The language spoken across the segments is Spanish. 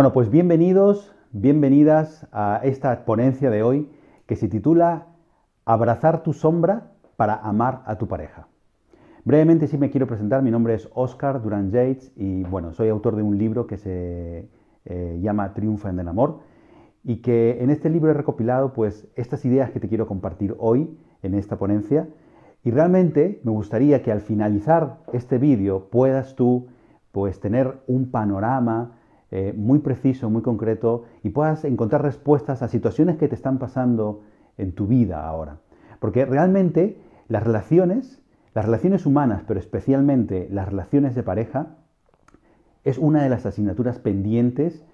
Bueno, pues bienvenidos, bienvenidas a esta ponencia de hoy que se titula Abrazar tu sombra para amar a tu pareja. Brevemente sí me quiero presentar, mi nombre es Oscar Duran Yates y bueno, soy autor de un libro que se eh, llama Triunfa en el Amor y que en este libro he recopilado pues estas ideas que te quiero compartir hoy en esta ponencia y realmente me gustaría que al finalizar este vídeo puedas tú pues tener un panorama eh, muy preciso, muy concreto y puedas encontrar respuestas a situaciones que te están pasando en tu vida ahora. Porque realmente las relaciones, las relaciones humanas, pero especialmente las relaciones de pareja, es una de las asignaturas pendientes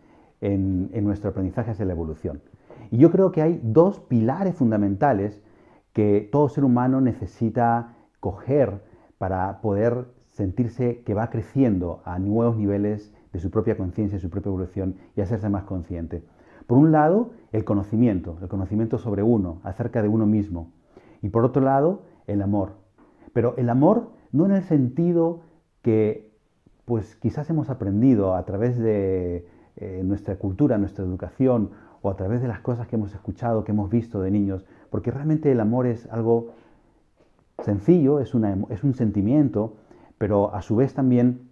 en, en nuestro aprendizaje hacia la evolución. Y yo creo que hay dos pilares fundamentales que todo ser humano necesita coger para poder sentirse que va creciendo a nuevos niveles de su propia conciencia, de su propia evolución y hacerse más consciente. Por un lado, el conocimiento, el conocimiento sobre uno, acerca de uno mismo. Y por otro lado, el amor. Pero el amor no en el sentido que pues quizás hemos aprendido a través de eh, nuestra cultura, nuestra educación o a través de las cosas que hemos escuchado, que hemos visto de niños, porque realmente el amor es algo sencillo, es, es un sentimiento, pero a su vez también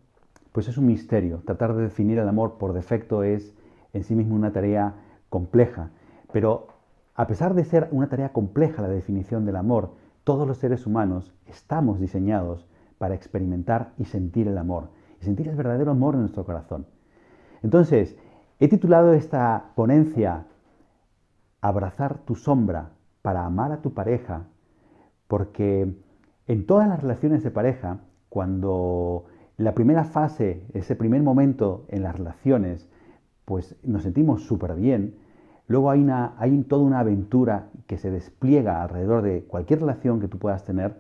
pues es un misterio. Tratar de definir el amor por defecto es en sí mismo una tarea compleja. Pero a pesar de ser una tarea compleja la definición del amor, todos los seres humanos estamos diseñados para experimentar y sentir el amor, y sentir el verdadero amor en nuestro corazón. Entonces, he titulado esta ponencia Abrazar tu sombra para amar a tu pareja, porque en todas las relaciones de pareja, cuando la primera fase, ese primer momento en las relaciones, pues nos sentimos súper bien. Luego hay, una, hay toda una aventura que se despliega alrededor de cualquier relación que tú puedas tener,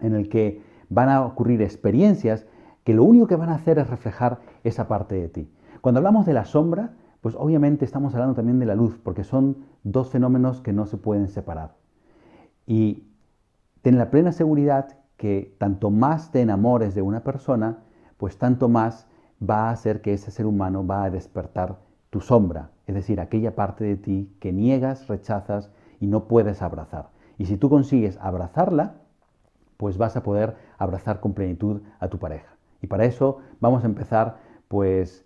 en el que van a ocurrir experiencias que lo único que van a hacer es reflejar esa parte de ti. Cuando hablamos de la sombra, pues obviamente estamos hablando también de la luz, porque son dos fenómenos que no se pueden separar. Y ten la plena seguridad que tanto más te enamores de una persona, pues tanto más va a ser que ese ser humano va a despertar tu sombra, es decir, aquella parte de ti que niegas, rechazas y no puedes abrazar. Y si tú consigues abrazarla, pues vas a poder abrazar con plenitud a tu pareja. Y para eso vamos a empezar pues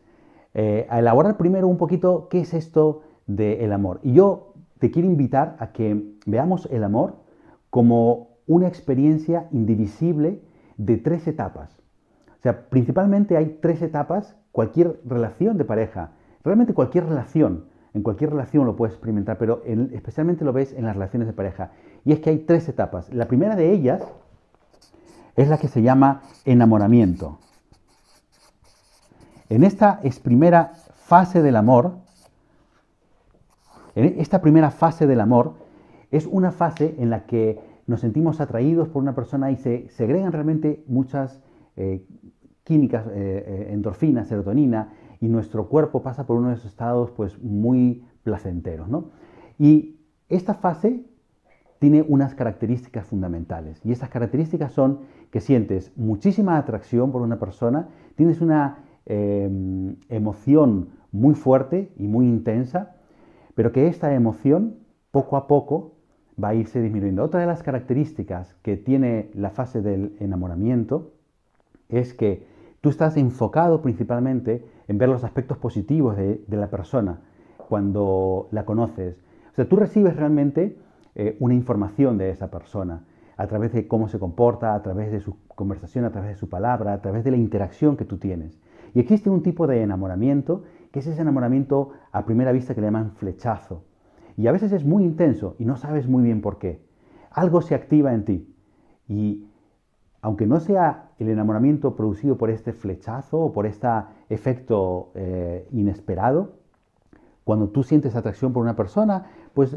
eh, a elaborar primero un poquito qué es esto del amor. Y yo te quiero invitar a que veamos el amor como una experiencia indivisible de tres etapas. O sea, principalmente hay tres etapas, cualquier relación de pareja, realmente cualquier relación, en cualquier relación lo puedes experimentar, pero especialmente lo ves en las relaciones de pareja. Y es que hay tres etapas. La primera de ellas es la que se llama enamoramiento. En esta primera fase del amor, en esta primera fase del amor es una fase en la que nos sentimos atraídos por una persona y se segregan realmente muchas eh, químicas, eh, eh, endorfina, serotonina, y nuestro cuerpo pasa por uno de esos estados pues, muy placenteros. Y esta fase tiene unas características fundamentales, y esas características son que sientes muchísima atracción por una persona, tienes una em, emoción muy fuerte y muy intensa, pero que esta emoción poco a poco va a irse disminuyendo. Otra de las características que tiene la fase del enamoramiento es que tú estás enfocado principalmente en ver los aspectos positivos de, la persona cuando la conoces. O sea, tú recibes realmente eh, una información de esa persona a través de cómo se comporta, a través de su conversación, a través de su palabra, a través de la interacción que tú tienes. Y existe un tipo de enamoramiento que es ese enamoramiento a primera vista que le llaman flechazo y a veces es muy intenso y no sabes muy bien por qué. Algo se activa en ti. Y aunque no sea el enamoramiento producido por este flechazo o por este efecto eh, inesperado, cuando tú sientes atracción por una persona, pues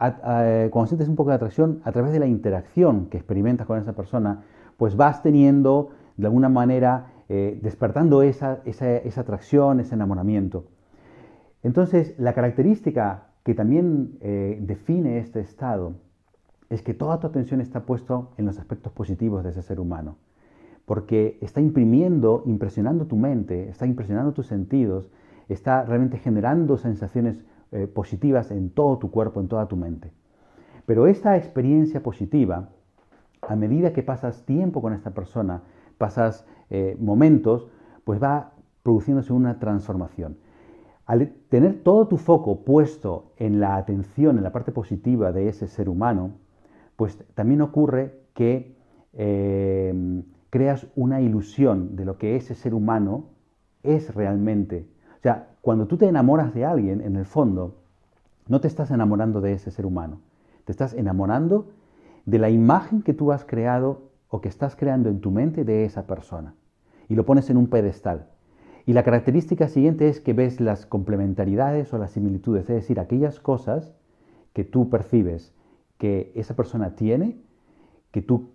eh, cuando sientes un poco de atracción a través de la interacción que experimentas con esa persona, pues vas teniendo, de alguna manera, eh, despertando esa, esa atracción, ese enamoramiento. Entonces, la característica que también eh, define este estado es que toda tu atención está puesta en los aspectos positivos de ese ser humano, porque está imprimiendo, impresionando tu mente, está impresionando tus sentidos, está realmente generando sensaciones eh, positivas en todo tu cuerpo, en toda tu mente. Pero esta experiencia positiva, a medida que pasas tiempo con esta persona, pasas eh, momentos, pues va produciéndose una transformación. Al tener todo tu foco puesto en la atención, en la parte positiva de ese ser humano, pues también ocurre que eh, creas una ilusión de lo que ese ser humano es realmente. O sea, cuando tú te enamoras de alguien, en el fondo, no te estás enamorando de ese ser humano, te estás enamorando de la imagen que tú has creado o que estás creando en tu mente de esa persona. Y lo pones en un pedestal. Y la característica siguiente es que ves las complementaridades o las similitudes, es decir, aquellas cosas que tú percibes que esa persona tiene, que tú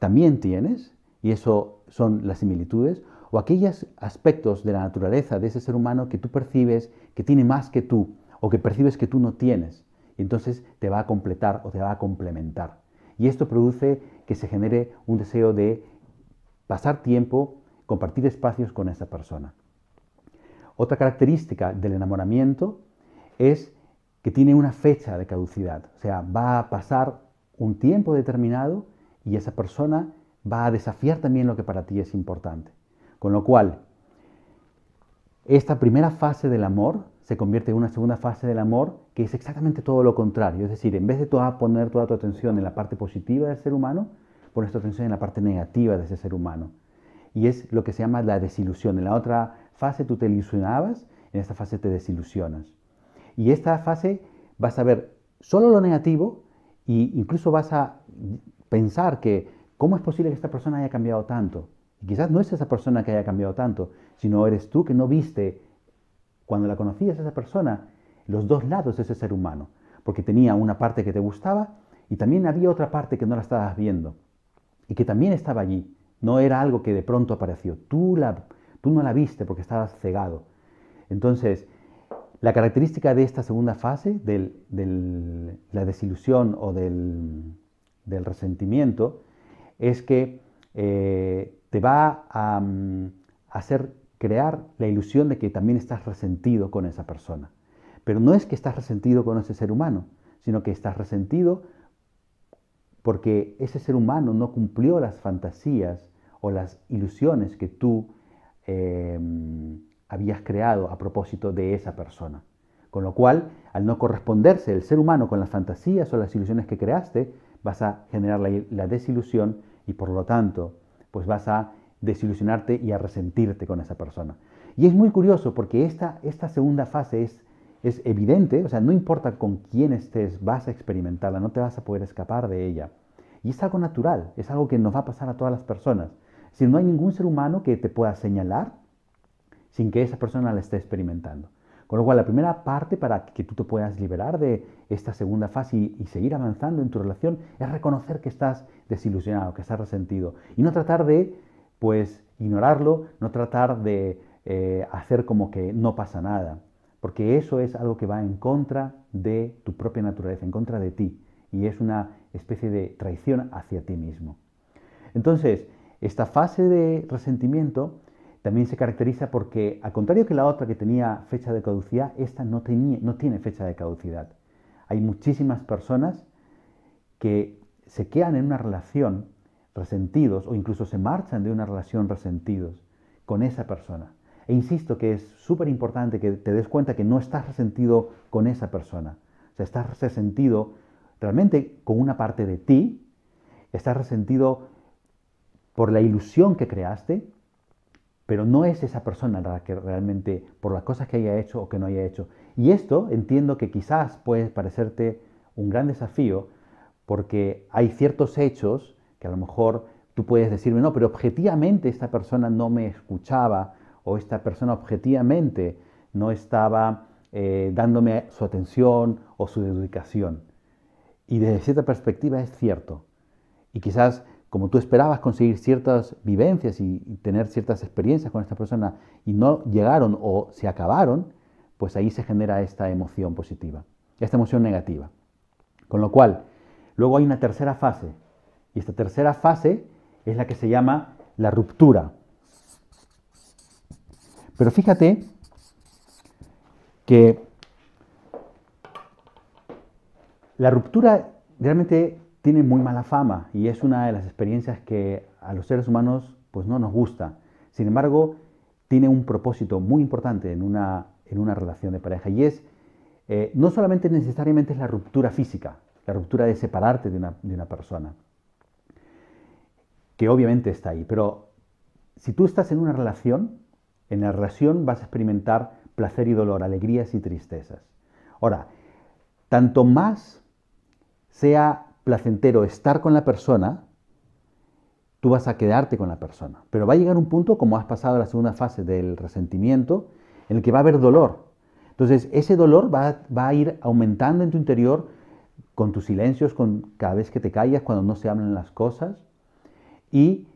también tienes, y eso son las similitudes, o aquellos aspectos de la naturaleza de ese ser humano que tú percibes que tiene más que tú, o que percibes que tú no tienes, y entonces te va a completar o te va a complementar. Y esto produce que se genere un deseo de pasar tiempo, compartir espacios con esa persona. Otra característica del enamoramiento es que tiene una fecha de caducidad, o sea, va a pasar un tiempo determinado y esa persona va a desafiar también lo que para ti es importante. Con lo cual, esta primera fase del amor se convierte en una segunda fase del amor que es exactamente todo lo contrario. Es decir, en vez de toda poner toda tu atención en la parte positiva del ser humano, pones tu atención en la parte negativa de ese ser humano. Y es lo que se llama la desilusión. En la otra fase tú te ilusionabas, en esta fase te desilusionas. Y esta fase vas a ver solo lo negativo e incluso vas a pensar que cómo es posible que esta persona haya cambiado tanto. Y quizás no es esa persona que haya cambiado tanto, sino eres tú que no viste cuando la conocías a esa persona los dos lados de ese ser humano, porque tenía una parte que te gustaba y también había otra parte que no la estabas viendo y que también estaba allí. No era algo que de pronto apareció. Tú la Tú no la viste porque estabas cegado. Entonces, la característica de esta segunda fase, de la desilusión o del, resentimiento, es que eh, te va mm, a, hacer crear la ilusión de que también estás resentido con esa persona. Pero no es que estás resentido con ese ser humano, sino que estás resentido porque ese ser humano no cumplió las fantasías o las ilusiones que tú Em, habías creado a propósito de esa persona. Con lo cual, al no corresponderse el ser humano con las fantasías o las ilusiones que creaste, vas a generar la, desilusión y por lo tanto, pues vas a desilusionarte y a resentirte con esa persona. Y es muy curioso porque esta, segunda fase es, es evidente, o sea, no importa con quién estés, vas a experimentarla, no te vas a poder escapar de ella. Y es algo natural, es algo que nos va a pasar a todas las personas. Si no hay ningún ser humano que te pueda señalar sin que esa persona la esté experimentando. Con lo cual, la primera parte para que tú te puedas liberar de esta segunda fase y, seguir avanzando en tu relación es reconocer que estás desilusionado, que estás resentido. Y no tratar de, pues, ignorarlo, no tratar de eh, hacer como que no pasa nada. Porque eso es algo que va en contra de tu propia naturaleza, en contra de ti. Y es una especie de traición hacia ti mismo. Entonces, esta fase de resentimiento también se caracteriza porque, al contrario que la otra que tenía fecha de caducidad, esta no, tiene fecha de caducidad. Hay muchísimas personas que se quedan en una relación resentidos o incluso se marchan de una relación resentidos con esa persona. E insisto que es súper importante que te des cuenta que no estás resentido con esa persona. O sea, estás resentido realmente con una parte de ti, estás resentido por la ilusión que creaste, pero no es esa persona la que realmente, por las cosas que haya hecho o que no haya hecho. Y esto entiendo que quizás puede parecerte un gran desafío, porque hay ciertos hechos que a lo mejor tú puedes decirme, no, pero objetivamente esta persona no me escuchaba o esta persona objetivamente no estaba eh, dándome su atención o su dedicación. Y desde cierta perspectiva es cierto. Y quizás como tú esperabas conseguir ciertas vivencias y, tener ciertas experiencias con esta persona y no llegaron o se acabaron, pues ahí se genera esta emoción positiva, esta emoción negativa. Con lo cual, luego hay una tercera fase, y esta tercera fase es la que se llama la ruptura. Pero fíjate que la ruptura realmente tiene muy mala fama y es una de las experiencias que a los seres humanos pues no nos gusta. Sin embargo, tiene un propósito muy importante en una, en una relación de pareja y es eh, no solamente necesariamente es la ruptura física, la ruptura de separarte de una, de una persona, que obviamente está ahí, pero si tú estás en una relación, en la relación vas a experimentar placer y dolor, alegrías y tristezas. Ahora, tanto más sea placentero estar con la persona, tú vas a quedarte con la persona. Pero va a llegar un punto, como has pasado a la segunda fase del resentimiento, en el que va a haber dolor. Entonces, ese dolor va, va a ir aumentando en tu interior con tus silencios, con cada vez que te callas, cuando no se hablan las cosas, y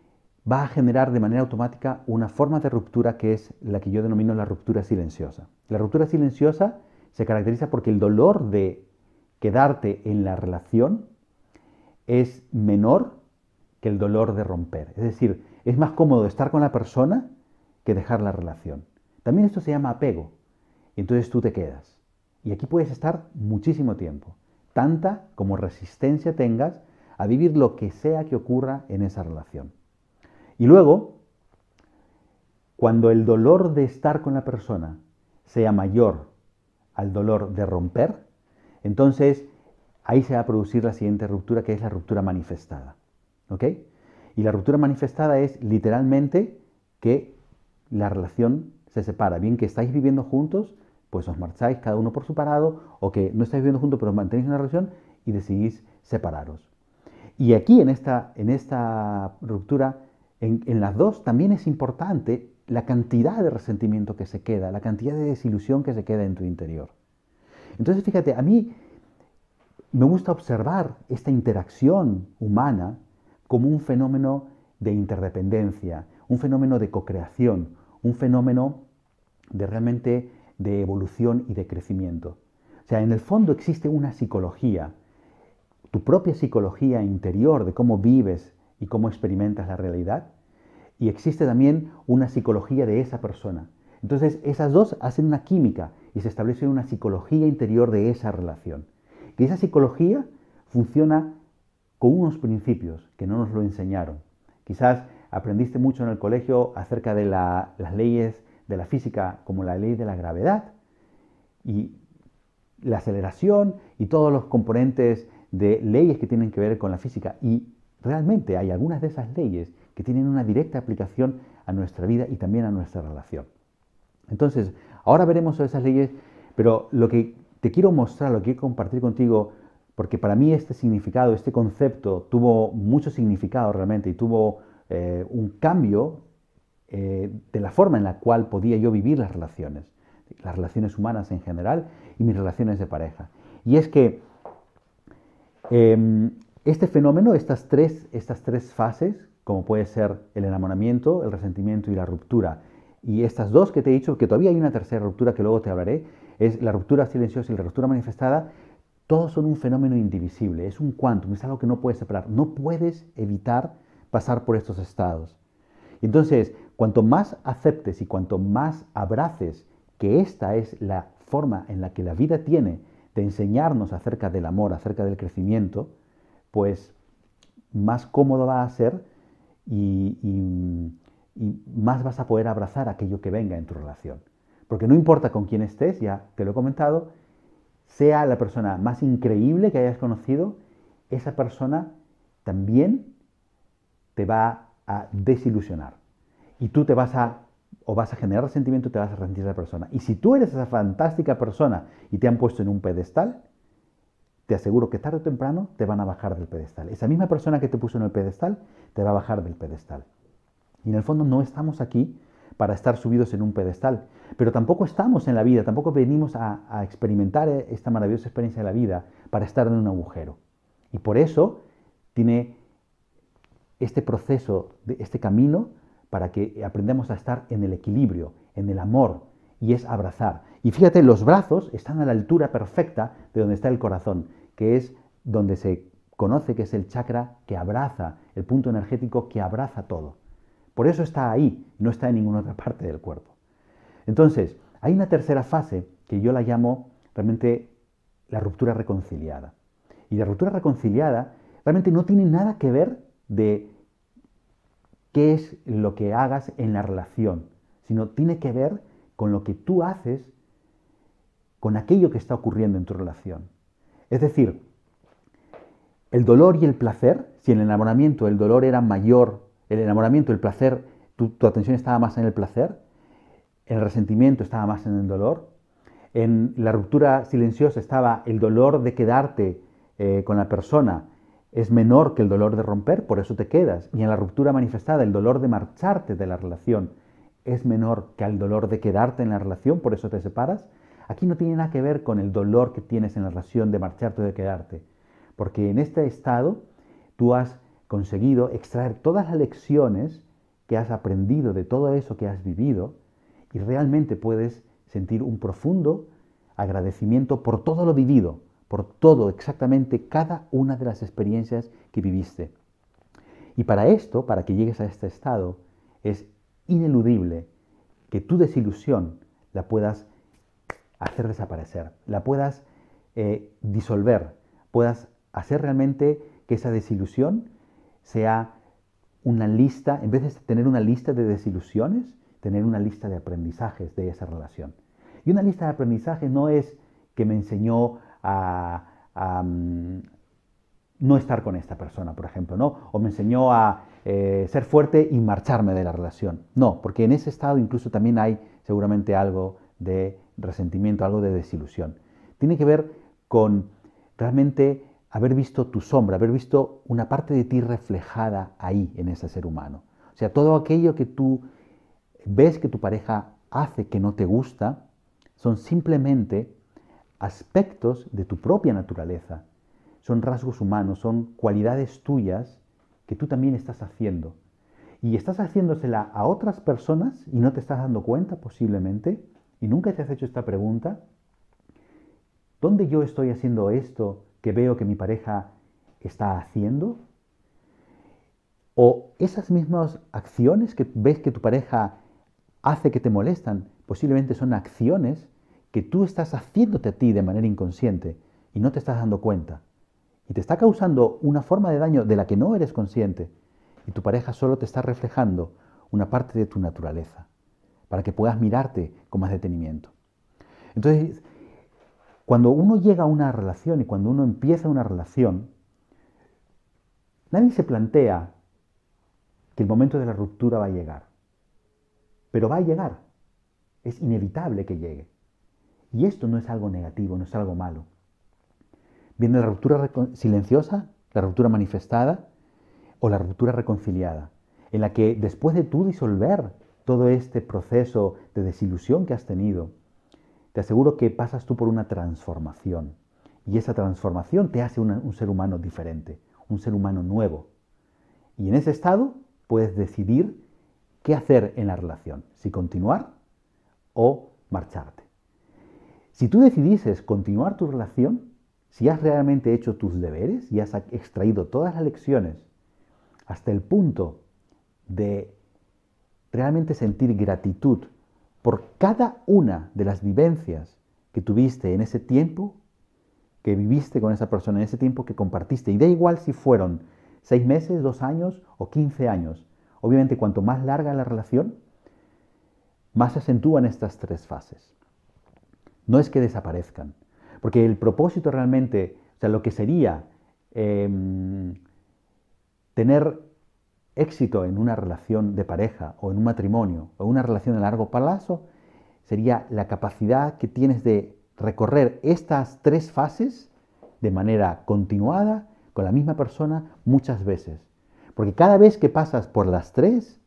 va a generar de manera automática una forma de ruptura que es la que yo denomino la ruptura silenciosa. La ruptura silenciosa se caracteriza porque el dolor de quedarte en la relación es menor que el dolor de romper. Es decir, es más cómodo estar con la persona que dejar la relación. También esto se llama apego. Entonces tú te quedas. Y aquí puedes estar muchísimo tiempo, tanta como resistencia tengas a vivir lo que sea que ocurra en esa relación. Y luego, cuando el dolor de estar con la persona sea mayor al dolor de romper, entonces ahí se va a producir la siguiente ruptura, que es la ruptura manifestada. ¿Ok? Y la ruptura manifestada es literalmente que la relación se separa. Bien que estáis viviendo juntos, pues os marcháis cada uno por su parado, o que no estáis viviendo juntos pero mantenéis una relación y decidís separaros. Y aquí en esta, en esta ruptura, en las dos, también es importante la cantidad de resentimiento que se queda, la cantidad de desilusión que se queda en tu interior. Entonces, fíjate, a mí me gusta observar esta interacción humana como un fenómeno de interdependencia, un fenómeno de cocreación, un fenómeno de realmente de evolución y de crecimiento. O sea, en el fondo existe una psicología, tu propia psicología interior de cómo vives y cómo experimentas la realidad, y existe también una psicología de esa persona. Entonces, esas dos hacen una química y se establece una psicología interior de esa relación que esa psicología funciona con unos principios que no nos lo enseñaron. Quizás aprendiste mucho en el colegio acerca de las leyes de la física, como la ley de la gravedad y la aceleración y todos los componentes de leyes que tienen que ver con la física. Y realmente hay algunas de esas leyes que tienen una directa aplicación a nuestra vida y también a nuestra relación. Entonces, ahora veremos esas leyes, pero lo que te quiero mostrar, lo quiero compartir contigo, porque para mí este significado, este concepto tuvo mucho significado realmente y tuvo eh, un cambio eh, de la forma en la cual podía yo vivir las relaciones, las relaciones humanas en general y mis relaciones de pareja. Y es que em, este fenómeno, estas tres, estas tres fases, como puede ser el enamoramiento, el resentimiento y la ruptura, y estas dos que te he dicho, que todavía hay una tercera ruptura que luego te hablaré, es la ruptura silenciosa y la ruptura manifestada, todos son un fenómeno indivisible, es un cuántum, es algo que no puedes separar, no puedes evitar pasar por estos estados. Entonces, cuanto más aceptes y cuanto más abraces que esta es la forma en la que la vida tiene de enseñarnos acerca del amor, acerca del crecimiento, pues más cómodo va a ser y más vas a poder abrazar aquello que venga en tu relación. Porque no importa con quién estés, ya te lo he comentado, sea la persona más increíble que hayas conocido, esa persona también te va a desilusionar. Y tú te vas a, o vas a generar resentimiento, te vas a rendir a la persona. Y si tú eres esa fantástica persona y te han puesto en un pedestal, te aseguro que tarde o temprano te van a bajar del pedestal. Esa misma persona que te puso en el pedestal te va a bajar del pedestal. Y en el fondo no estamos aquí para estar subidos en un pedestal. Pero tampoco estamos en la vida, tampoco venimos a, experimentar eh, esta maravillosa experiencia de la vida para estar en un agujero. Y por eso tiene este proceso, este camino, para que aprendamos a estar en el equilibrio, en el amor, y es abrazar. Y fíjate, los brazos están a la altura perfecta de donde está el corazón, que es donde se conoce que es el chakra que abraza, el punto energético que abraza todo. Por eso está ahí, no está en ninguna otra parte del cuerpo. Entonces, hay una tercera fase que yo la llamo realmente la ruptura reconciliada. Y la ruptura reconciliada realmente no tiene nada que ver de qué es lo que hagas en la relación, sino tiene que ver con lo que tú haces con aquello que está ocurriendo en tu relación. Es decir, el dolor y el placer, si en el enamoramiento el dolor era mayor el enamoramiento, el placer, tu, atención estaba más en el placer, el resentimiento estaba más en el dolor, en la ruptura silenciosa estaba el dolor de quedarte eh, con la persona, es menor que el dolor de romper, por eso te quedas, y en la ruptura manifestada el dolor de marcharte de la relación es menor que el dolor de quedarte en la relación, por eso te separas. Aquí no tiene nada que ver con el dolor que tienes en la relación de marcharte o de quedarte, porque en este estado tú has conseguido extraer todas las lecciones que has aprendido de todo eso que has vivido y realmente puedes sentir un profundo agradecimiento por todo lo vivido, por todo, exactamente cada una de las experiencias que viviste. Y para esto, para que llegues a este estado, es ineludible que tu desilusión la puedas hacer desaparecer, la puedas eh, disolver, puedas hacer realmente que esa desilusión sea una lista, en vez de tener una lista de desilusiones, tener una lista de aprendizajes de esa relación. Y una lista de aprendizajes no es que me enseñó a, mm, no estar con esta persona, por ejemplo, O me enseñó a eh, ser fuerte y marcharme de la relación. No, porque en ese estado incluso también hay seguramente algo de resentimiento, algo de desilusión. Tiene que ver con realmente haber visto tu sombra, haber visto una parte de ti reflejada ahí en ese ser humano. O sea, todo aquello que tú ves que tu pareja hace que no te gusta, son simplemente aspectos de tu propia naturaleza, son rasgos humanos, son cualidades tuyas que tú también estás haciendo. Y estás haciéndosela a otras personas y no te estás dando cuenta posiblemente, y nunca te has hecho esta pregunta, ¿dónde yo estoy haciendo esto que veo que mi pareja está haciendo? ¿O esas mismas acciones que ves que tu pareja hace que te molestan, posiblemente son acciones que tú estás haciéndote a ti de manera inconsciente y no te estás dando cuenta? Y te está causando una forma de daño de la que no eres consciente y tu pareja solo te está reflejando una parte de tu naturaleza para que puedas mirarte con más detenimiento. Entonces, cuando uno llega a una relación y cuando uno empieza una relación, nadie se plantea que el momento de la ruptura va a llegar. Pero va a llegar. Es inevitable que llegue. Y esto no es algo negativo, no es algo malo. Viene la ruptura silenciosa, la ruptura manifestada o la ruptura reconciliada, en la que después de tú disolver todo este proceso de desilusión que has tenido, te aseguro que pasas tú por una transformación. Y esa transformación te hace un ser humano diferente, un ser humano nuevo. Y en ese estado puedes decidir qué hacer en la relación, si continuar o marcharte. Si tú decidieses continuar tu relación, si has realmente hecho tus deberes y has extraído todas las lecciones hasta el punto de realmente sentir gratitud por cada una de las vivencias que tuviste en ese tiempo, que viviste con esa persona, en ese tiempo que compartiste. Y da igual si fueron seis meses, dos años o quince años. Obviamente, cuanto más larga la relación, más se acentúan estas tres fases. No es que desaparezcan, porque el propósito realmente, o sea, lo que sería em, tener éxito en una relación de pareja o en un matrimonio o en una relación de largo plazo sería la capacidad que tienes de recorrer estas tres fases de manera continuada con la misma persona muchas veces. Porque cada vez que pasas por las tres,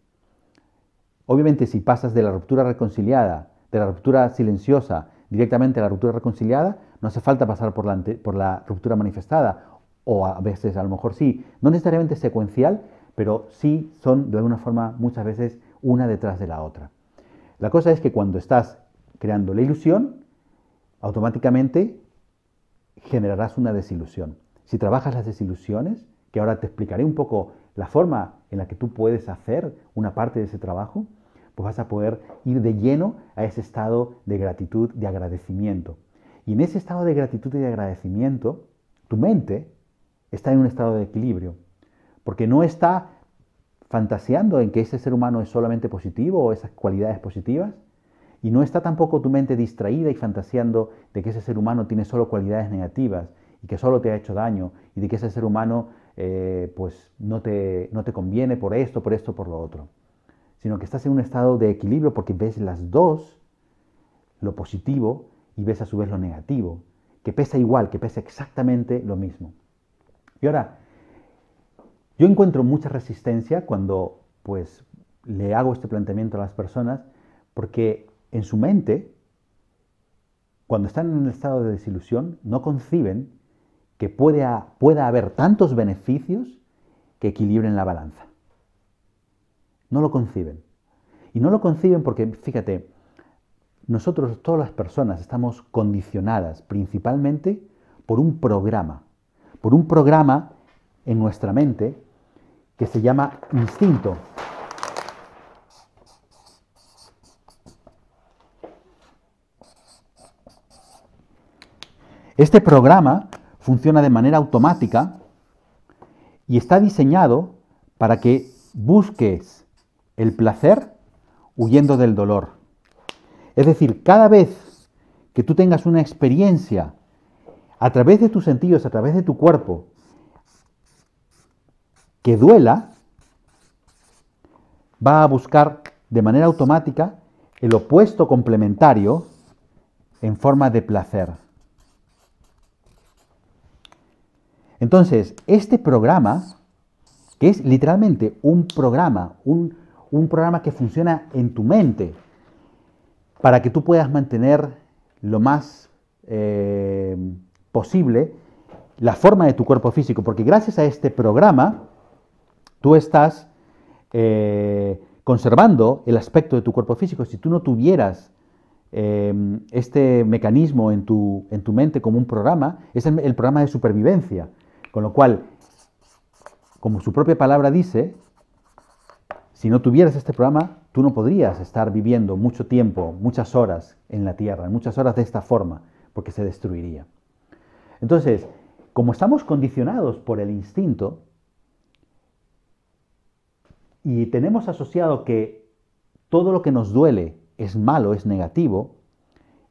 obviamente si pasas de la ruptura reconciliada, de la ruptura silenciosa, directamente a la ruptura reconciliada, no hace falta pasar por la, por la ruptura manifestada, o a veces a lo mejor sí, no necesariamente secuencial, pero sí son de alguna forma muchas veces una detrás de la otra. La cosa es que cuando estás creando la ilusión, automáticamente generarás una desilusión. Si trabajas las desilusiones, que ahora te explicaré un poco la forma en la que tú puedes hacer una parte de ese trabajo, pues vas a poder ir de lleno a ese estado de gratitud, de agradecimiento. Y en ese estado de gratitud y de agradecimiento, tu mente está en un estado de equilibrio porque no está fantaseando en que ese ser humano es solamente positivo o esas cualidades positivas, y no está tampoco tu mente distraída y fantaseando de que ese ser humano tiene solo cualidades negativas y que solo te ha hecho daño y de que ese ser humano eh, pues no te, no te conviene por esto, por esto, por lo otro, sino que estás en un estado de equilibrio porque ves las dos, lo positivo y ves a su vez lo negativo, que pesa igual, que pesa exactamente lo mismo. Y ahora, yo encuentro mucha resistencia cuando pues le hago este planteamiento a las personas porque en su mente, cuando están en un estado de desilusión, no conciben que pueda haber tantos beneficios que equilibren la balanza. No lo conciben. Y no lo conciben porque, fíjate, nosotros, todas las personas, estamos condicionadas principalmente por un programa, por un programa en nuestra mente que se llama instinto. Este programa funciona de manera automática y está diseñado para que busques el placer huyendo del dolor. Es decir, cada vez que tú tengas una experiencia a través de tus sentidos, a través de tu cuerpo, que duela, va a buscar de manera automática el opuesto complementario en forma de placer. Entonces, este programa, que es literalmente un programa, un, programa que funciona en tu mente, para que tú puedas mantener lo más eh, posible la forma de tu cuerpo físico, porque gracias a este programa Tú estás eh, conservando el aspecto de tu cuerpo físico. Si tú no tuvieras em, este mecanismo en tu, mente como un programa, es el programa de supervivencia. Con lo cual, como su propia palabra dice, si no tuvieras este programa, tú no podrías estar viviendo mucho tiempo, muchas horas en la Tierra, muchas horas de esta forma, porque se destruiría. Entonces, como estamos condicionados por el instinto, y tenemos asociado que todo lo que nos duele es malo, es negativo,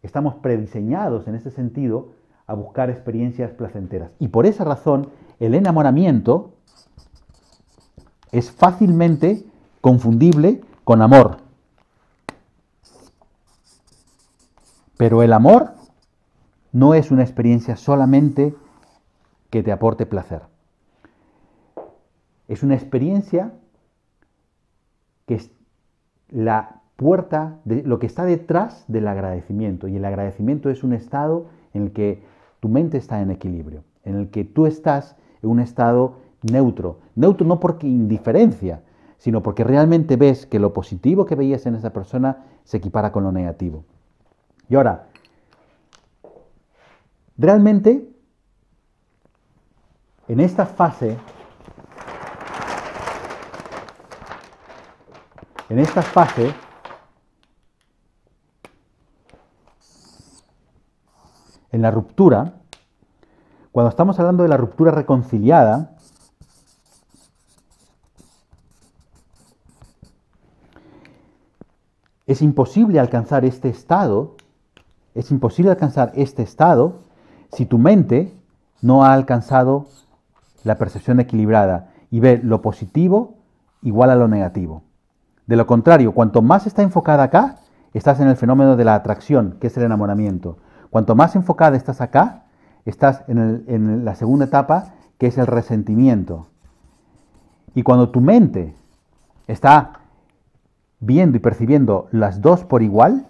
estamos prediseñados en ese sentido a buscar experiencias placenteras. Y por esa razón, el enamoramiento es fácilmente confundible con amor. Pero el amor no es una experiencia solamente que te aporte placer. Es una experiencia que es la puerta, de lo que está detrás del agradecimiento. Y el agradecimiento es un estado en el que tu mente está en equilibrio, en el que tú estás en un estado neutro. Neutro no porque indiferencia, sino porque realmente ves que lo positivo que veías en esa persona se equipara con lo negativo. Y ahora, realmente, en esta fase En esta fase, en la ruptura, cuando estamos hablando de la ruptura reconciliada, es imposible alcanzar este estado, es imposible alcanzar este estado si tu mente no ha alcanzado la percepción equilibrada y ver lo positivo igual a lo negativo. De lo contrario, cuanto más está enfocada acá, estás en el fenómeno de la atracción, que es el enamoramiento. Cuanto más enfocada estás acá, estás en, en la segunda etapa, que es el resentimiento. Y cuando tu mente está viendo y percibiendo las dos por igual,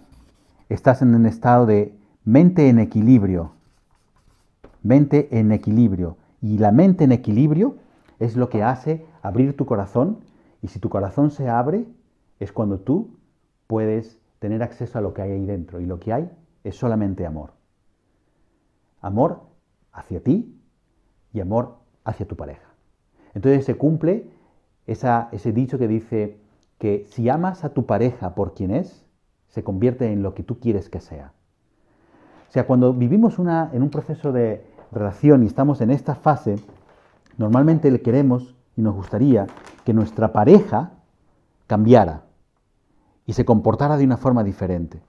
estás en un estado de mente en equilibrio. Mente en equilibrio. Y la mente en equilibrio es lo que hace abrir tu corazón. Y si tu corazón se abre, es cuando tú puedes tener acceso a lo que hay ahí dentro y lo que hay es solamente amor. Amor hacia ti y amor hacia tu pareja. Entonces se cumple esa, ese dicho que dice que si amas a tu pareja por quien es, se convierte en lo que tú quieres que sea. O sea, cuando vivimos una, en un proceso de relación y estamos en esta fase, normalmente le queremos y nos gustaría que nuestra pareja cambiara y se comportara de una forma diferente.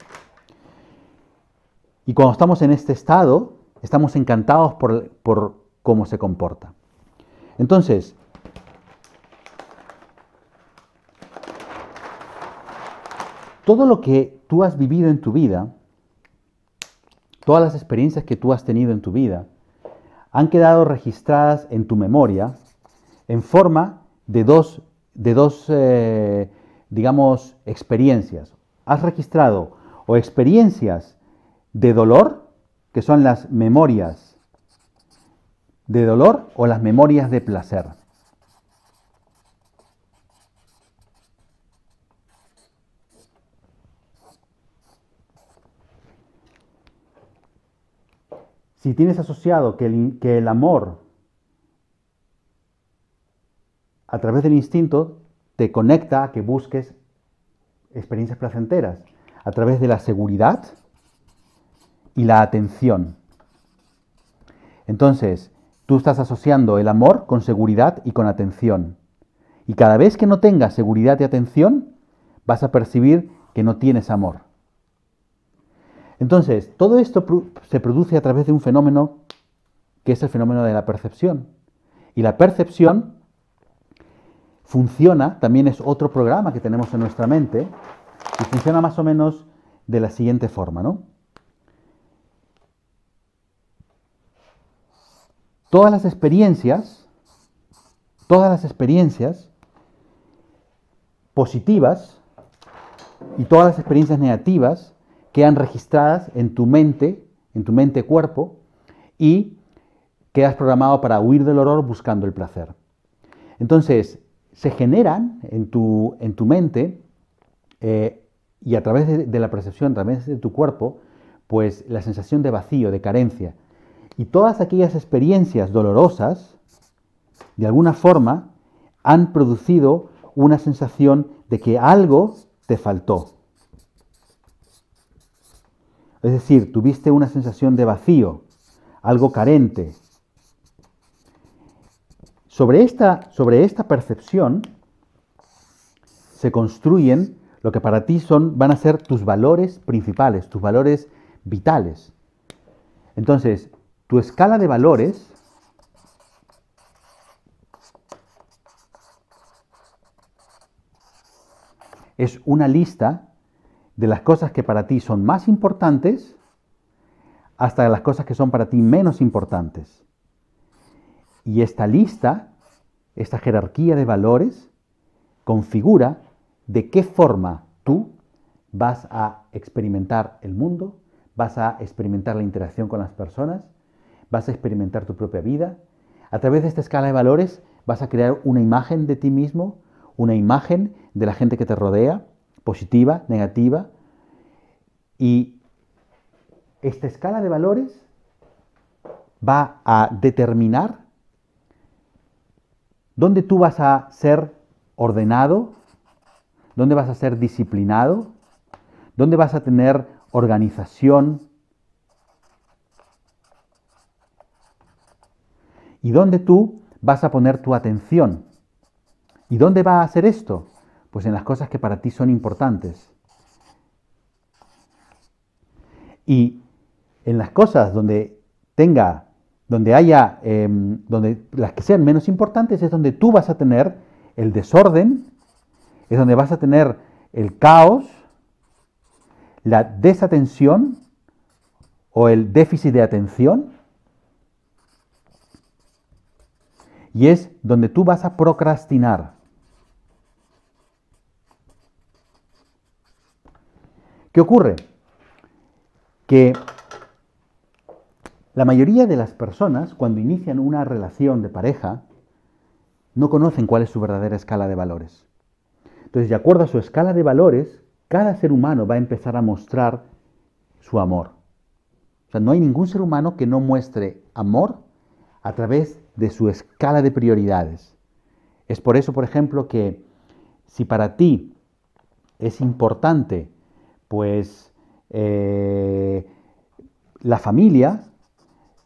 Y cuando estamos en este estado, estamos encantados por, cómo se comporta. Entonces, todo lo que tú has vivido en tu vida, todas las experiencias que tú has tenido en tu vida, han quedado registradas en tu memoria en forma de dos de dos, eh, digamos, experiencias. Has registrado o experiencias de dolor, que son las memorias de dolor o las memorias de placer. Si tienes asociado que el, que el amor a través del instinto te conecta a que busques experiencias placenteras, a través de la seguridad y la atención. Entonces, tú estás asociando el amor con seguridad y con atención. Y cada vez que no tengas seguridad y atención, vas a percibir que no tienes amor. Entonces, todo esto se produce a través de un fenómeno que es el fenómeno de la percepción. Y la percepción Funciona, también es otro programa que tenemos en nuestra mente, y funciona más o menos de la siguiente forma, ¿no? Todas las experiencias, todas las experiencias positivas y todas las experiencias negativas quedan registradas en tu mente, en tu mente cuerpo, y quedas programado para huir del horror buscando el placer. Entonces, se generan en tu, en tu mente eh, y a través de, la percepción, a través de tu cuerpo, pues la sensación de vacío, de carencia. Y todas aquellas experiencias dolorosas, de alguna forma, han producido una sensación de que algo te faltó. Es decir, tuviste una sensación de vacío, algo carente, sobre esta, percepción se construyen lo que para ti son, van a ser tus valores principales, tus valores vitales. Entonces, tu escala de valores es una lista de las cosas que para ti son más importantes hasta las cosas que son para ti menos importantes. Y esta lista, esta jerarquía de valores, configura de qué forma tú vas a experimentar el mundo, vas a experimentar la interacción con las personas, vas a experimentar tu propia vida. A través de esta escala de valores vas a crear una imagen de ti mismo, una imagen de la gente que te rodea, positiva, negativa. Y esta escala de valores va a determinar ¿Dónde tú vas a ser ordenado, ¿Dónde vas a ser disciplinado, ¿Dónde vas a tener organización y dónde tú vas a poner tu atención. ¿Y dónde va a hacer esto? Pues en las cosas que para ti son importantes. Y en las cosas donde tenga donde haya, em, donde las que sean menos importantes es donde tú vas a tener el desorden, es donde vas a tener el caos, la desatención o el déficit de atención, y es donde tú vas a procrastinar. ¿Qué ocurre? Que la mayoría de las personas, cuando inician una relación de pareja, no conocen cuál es su verdadera escala de valores. Entonces, de acuerdo a su escala de valores, cada ser humano va a empezar a mostrar su amor. O sea, no hay ningún ser humano que no muestre amor a través de su escala de prioridades. Es por eso, por ejemplo, que si para ti es importante, pues eh, la familia,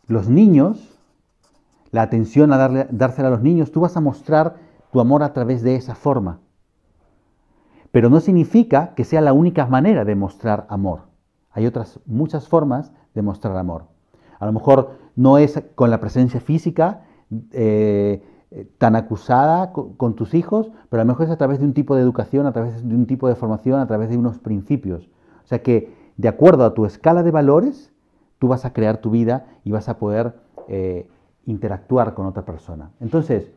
los niños, la atención a darle, dársela a los niños, tú vas a mostrar tu amor a través de esa forma. Pero no significa que sea la única manera de mostrar amor. Hay otras muchas formas de mostrar amor. A lo mejor no es con la presencia física eh, tan acusada con tus hijos, pero a lo mejor es a través de un tipo de educación, a través de un tipo de formación, a través de unos principios. O sea que, de acuerdo a tu escala de valores, tú vas a crear tu vida y vas a poder eh, interactuar con otra persona. Entonces,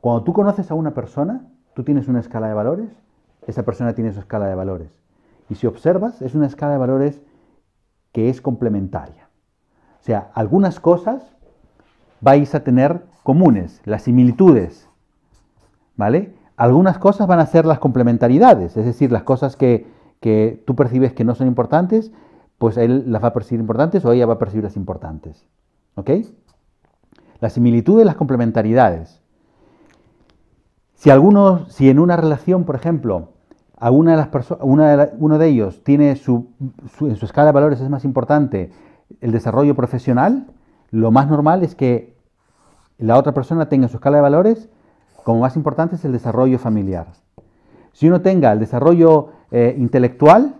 cuando tú conoces a una persona, tú tienes una escala de valores, esa persona tiene su escala de valores. Y si observas, es una escala de valores que es complementaria. O sea, algunas cosas vais a tener comunes, las similitudes, ¿vale? Algunas cosas van a ser las complementaridades es decir, las cosas que tú percibes que no son importantes, pues él las va a percibir importantes o ella va a percibir las importantes. ¿Ok? La similitud de las complementaridades. Si alguno, si en una relación, por ejemplo, de uno de ellos tiene en su escala de valores es más importante el desarrollo profesional, lo más normal es que la otra persona tenga en su escala de valores como más importante es el desarrollo familiar. Si uno tenga el desarrollo eh, intelectual,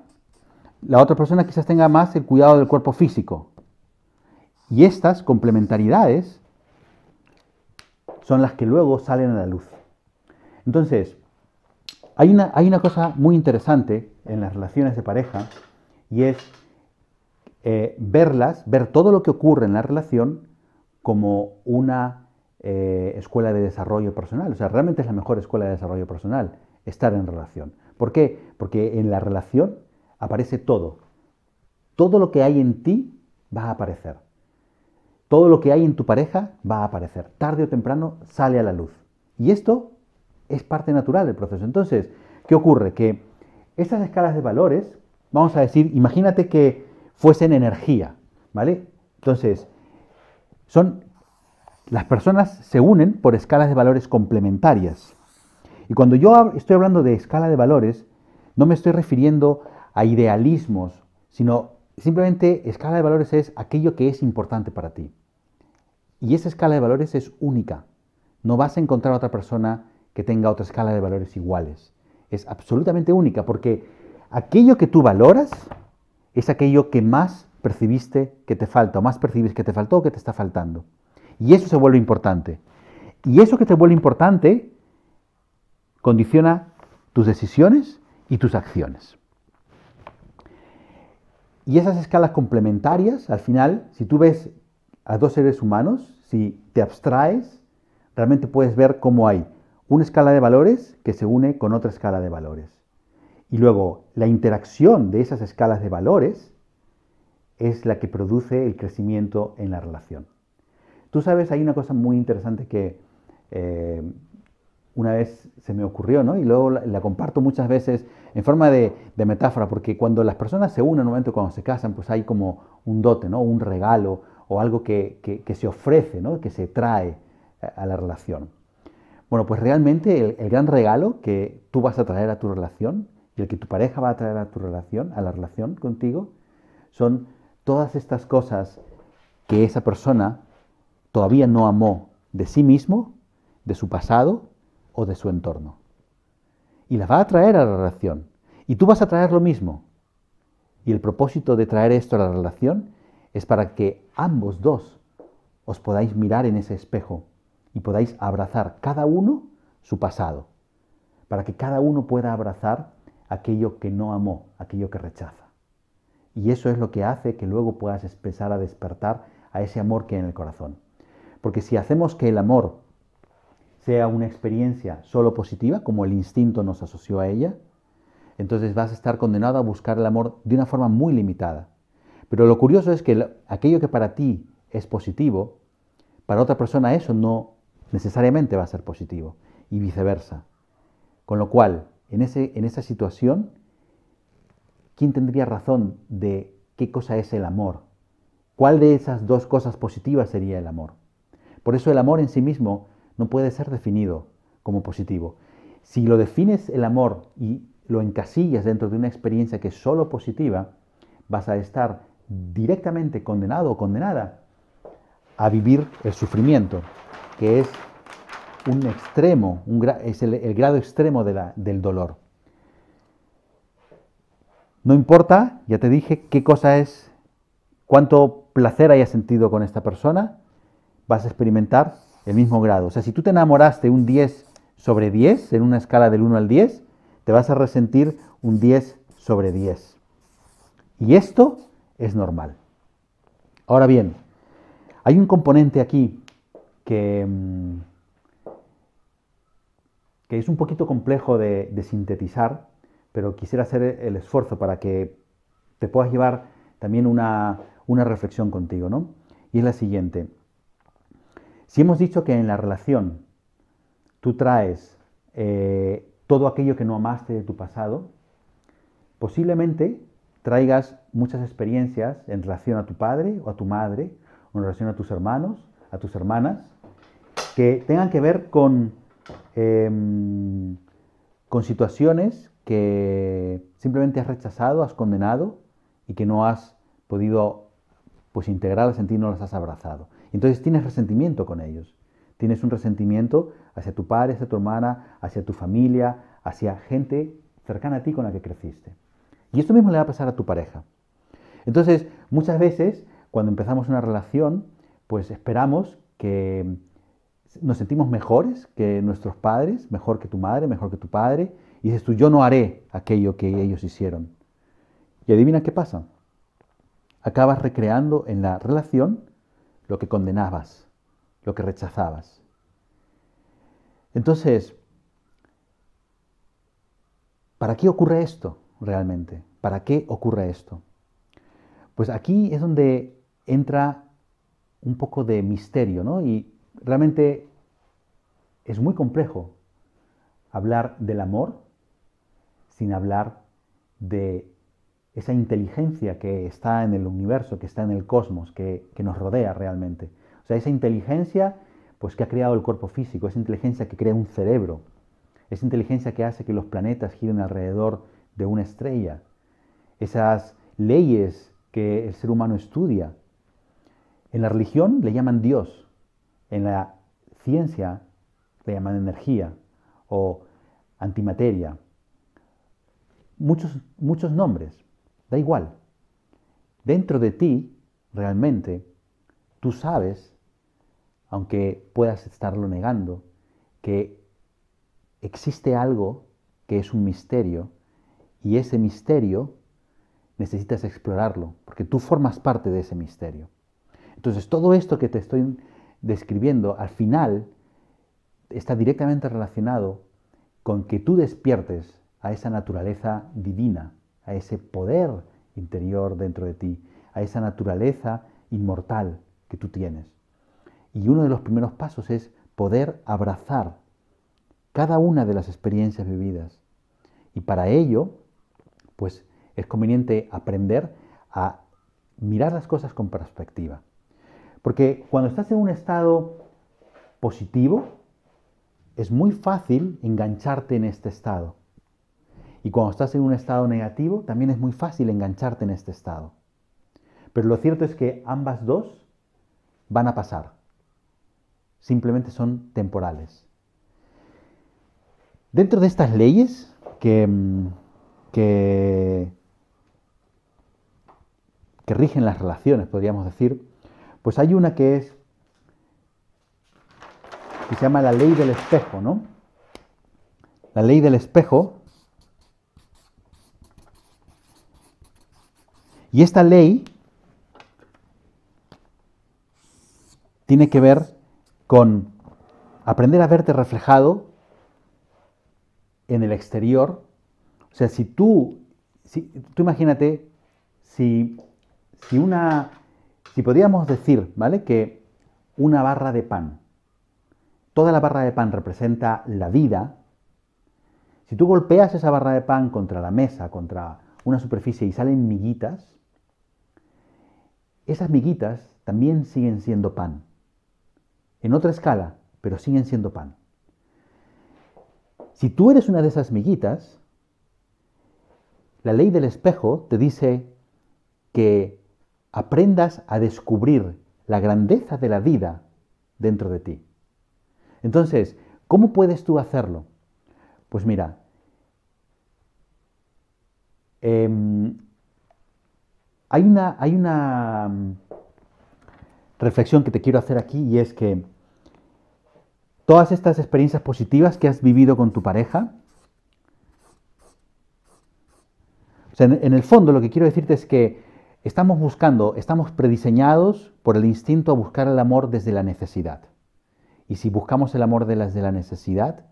la otra persona quizás tenga más el cuidado del cuerpo físico. Y estas complementaridades son las que luego salen a la luz. Entonces, hay una, cosa muy interesante en las relaciones de pareja y es eh, verlas, ver todo lo que ocurre en la relación como una eh, escuela de desarrollo personal. O sea, realmente es la mejor escuela de desarrollo personal, estar en relación. ¿Por qué? Porque en la relación aparece todo. Todo lo que hay en ti va a aparecer. Todo lo que hay en tu pareja va a aparecer. Tarde o temprano sale a la luz. Y esto es parte natural del proceso. Entonces, ¿qué ocurre? Que estas escalas de valores, vamos a decir, imagínate que fuesen energía, ¿vale? Entonces, son las personas se unen por escalas de valores complementarias. Y cuando yo estoy hablando de escala de valores, no me estoy refiriendo a idealismos, sino simplemente escala de valores es aquello que es importante para ti. Y esa escala de valores es única. No vas a encontrar a otra persona que tenga otra escala de valores iguales. Es absolutamente única porque aquello que tú valoras es aquello que más percibiste que te falta o más percibes que te faltó o que te está faltando. Y eso se vuelve importante. Y eso que te vuelve importante condiciona tus decisiones y tus acciones. Y esas escalas complementarias, al final, si tú ves a dos seres humanos, si te abstraes, realmente puedes ver cómo hay una escala de valores que se une con otra escala de valores. Y luego, la interacción de esas escalas de valores es la que produce el crecimiento en la relación. Tú sabes, hay una cosa muy interesante que eh, una vez se me ocurrió, ¿no? Y luego la, comparto muchas veces en forma de, metáfora, porque cuando las personas se unen, en un momento cuando se casan, pues hay como un dote, ¿no? Un regalo o algo que, se ofrece, Que se trae a, la relación. Bueno, pues realmente el, el, gran regalo que tú vas a traer a tu relación y el que tu pareja va a traer a tu relación, a la relación contigo, son todas estas cosas que esa persona todavía no amó de sí mismo, de su pasado o de su entorno. Y la va a traer a la relación. Y tú vas a traer lo mismo. Y el propósito de traer esto a la relación es para que ambos dos os podáis mirar en ese espejo y podáis abrazar cada uno su pasado, para que cada uno pueda abrazar aquello que no amó, aquello que rechaza. Y eso es lo que hace que luego puedas empezar a despertar a ese amor que hay en el corazón. Porque si hacemos que el amor sea una experiencia solo positiva, como el instinto nos asoció a ella, entonces vas a estar condenado a buscar el amor de una forma muy limitada. Pero lo curioso es que aquello que para ti es positivo, para otra persona eso no necesariamente va a ser positivo y viceversa. Con lo cual, en, en esa situación, ¿quién tendría razón de qué cosa es el amor? ¿Cuál de esas dos cosas positivas sería el amor? Por eso el amor en sí mismo no puede ser definido como positivo. Si lo defines el amor y lo encasillas dentro de una experiencia que es solo positiva, vas a estar directamente condenado o condenada a vivir el sufrimiento, que es un extremo, es el, grado extremo del dolor. No importa, ya te dije, qué cosa es, cuánto placer hayas sentido con esta persona, vas a experimentar el mismo grado. O sea, si tú te enamoraste un 10 sobre 10 en una escala del 1 al 10, te vas a resentir un 10 sobre 10. Y esto es normal. Ahora bien, hay un componente aquí que, mm, es un poquito complejo de, sintetizar, pero quisiera hacer el esfuerzo para que te puedas llevar también una, una reflexión contigo, ¿no? Y es la siguiente. Si hemos dicho que en la relación tú traes eh, todo aquello que no amaste de tu pasado, posiblemente traigas muchas experiencias en relación a tu padre o a tu madre, o en relación a tus hermanos, a tus hermanas, que tengan que ver con, em, con situaciones que simplemente has rechazado, has condenado y que no has podido pues integrarlas en ti, no las has abrazado. Entonces tienes resentimiento con ellos. Tienes un resentimiento hacia tu padre, hacia tu hermana, hacia tu familia, hacia gente cercana a ti con la que creciste. Y esto mismo le va a pasar a tu pareja. Entonces, muchas veces, cuando empezamos una relación, pues esperamos que nos sentimos mejores que nuestros padres, mejor que tu madre, mejor que tu padre, y dices tú, yo no haré aquello que ellos hicieron. Y adivina qué pasa. Acabas recreando en la relación lo que condenabas, lo que rechazabas. Entonces, ¿para qué ocurre esto realmente? ¿Para qué ocurre esto? Pues aquí es donde entra un poco de misterio, ¿no? Y realmente es muy complejo hablar del amor sin hablar de esa inteligencia que está en el universo, que está en el cosmos, que, nos rodea realmente. O sea, esa inteligencia pues, que ha creado el cuerpo físico, esa inteligencia que crea un cerebro, esa inteligencia que hace que los planetas giren alrededor de una estrella, esas leyes que el ser humano estudia. En la religión le llaman Dios, en la ciencia le llaman energía o antimateria. Muchos, muchos nombres, Da igual. Dentro de ti, realmente, tú sabes, aunque puedas estarlo negando, que existe algo que es un misterio y ese misterio necesitas explorarlo, porque tú formas parte de ese misterio. Entonces, todo esto que te estoy describiendo, al final, está directamente relacionado con que tú despiertes a esa naturaleza divina a ese poder interior dentro de ti, a esa naturaleza inmortal que tú tienes. Y uno de los primeros pasos es poder abrazar cada una de las experiencias vividas. Y para ello, pues es conveniente aprender a mirar las cosas con perspectiva. Porque cuando estás en un estado positivo, es muy fácil engancharte en este estado. Y cuando estás en un estado negativo, también es muy fácil engancharte en este estado. Pero lo cierto es que ambas dos van a pasar. Simplemente son temporales. Dentro de estas leyes que, mm, que, rigen las relaciones, podríamos decir, pues hay una que es que se llama la ley del espejo, ¿no? La ley del espejo Y esta ley tiene que ver con aprender a verte reflejado en el exterior. O sea, si tú, tú imagínate, si, si una, si podríamos decir, ¿vale? Que una barra de pan, toda la barra de pan representa la vida, si tú golpeas esa barra de pan contra la mesa, contra una superficie y salen miguitas, esas miguitas también siguen siendo pan. En otra escala, pero siguen siendo pan. Si tú eres una de esas miguitas, la ley del espejo te dice que aprendas a descubrir la grandeza de la vida dentro de ti. Entonces, ¿cómo puedes tú hacerlo? Pues mira, em, hay una, mm, reflexión que te quiero hacer aquí y es que todas estas experiencias positivas que has vivido con tu pareja, en, el fondo lo que quiero decirte es que estamos buscando, estamos prediseñados por el instinto a buscar el amor desde la necesidad. Y si buscamos el amor desde la necesidad,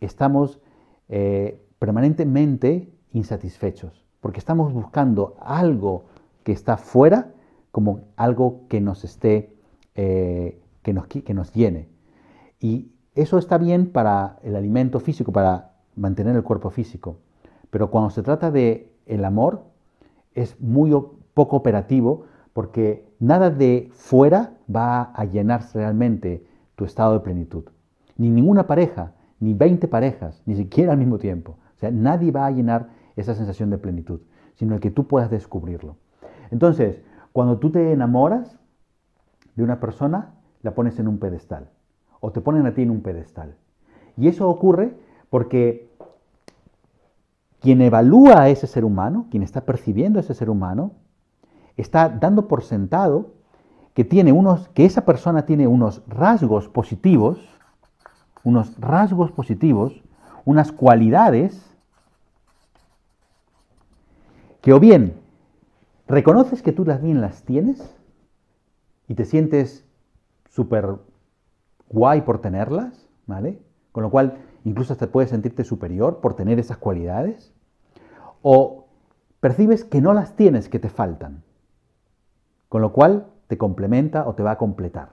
estamos eh, permanentemente insatisfechos porque estamos buscando algo que está fuera como algo que nos esté, eh, que, nos, que nos llene. Y eso está bien para el alimento físico, para mantener el cuerpo físico, pero cuando se trata de el amor, es muy poco operativo porque nada de fuera va a llenar realmente tu estado de plenitud. Ni ninguna pareja, ni 20 parejas, ni siquiera al mismo tiempo. O sea, nadie va a llenar esa sensación de plenitud, sino el que tú puedas descubrirlo. Entonces, cuando tú te enamoras de una persona, la pones en un pedestal, o te ponen a ti en un pedestal. Y eso ocurre porque quien evalúa a ese ser humano, quien está percibiendo a ese ser humano, está dando por sentado que, tiene unos, que esa persona tiene unos rasgos positivos, unos rasgos positivos, unas cualidades que o bien reconoces que tú las bien las tienes y te sientes súper guay por tenerlas, ¿vale? Con lo cual incluso te puedes sentirte superior por tener esas cualidades. O percibes que no las tienes, que te faltan. Con lo cual te complementa o te va a completar.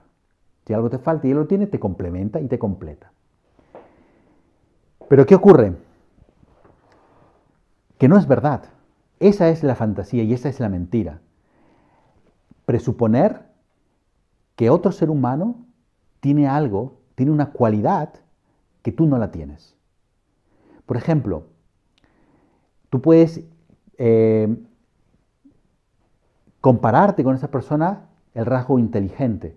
Si algo te falta y él lo tiene, te complementa y te completa. Pero ¿qué ocurre? Que no es verdad. Esa es la fantasía y esa es la mentira. Presuponer que otro ser humano tiene algo, tiene una cualidad que tú no la tienes. Por ejemplo, tú puedes eh, compararte con esa persona el rasgo inteligente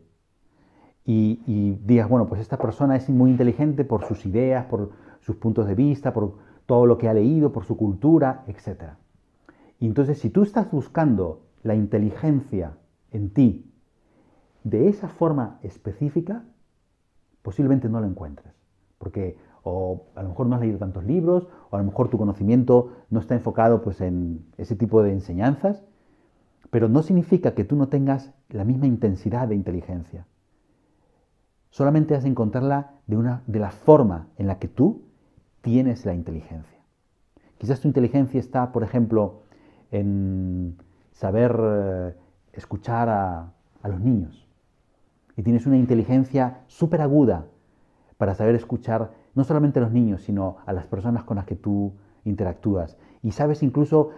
y, y, digas, bueno, pues esta persona es muy inteligente por sus ideas, por sus puntos de vista, por todo lo que ha leído, por su cultura, etc. Y entonces si tú estás buscando la inteligencia en ti de esa forma específica, posiblemente no la encuentres. Porque o a lo mejor no has leído tantos libros, o a lo mejor tu conocimiento no está enfocado pues, en ese tipo de enseñanzas, pero no significa que tú no tengas la misma intensidad de inteligencia. Solamente has de encontrarla de la forma en la que tú tienes la inteligencia. Quizás tu inteligencia está, por ejemplo, en saber eh, escuchar a, los niños. Y tienes una inteligencia súper aguda para saber escuchar no solamente a los niños, sino a las personas con las que tú interactúas. Y sabes incluso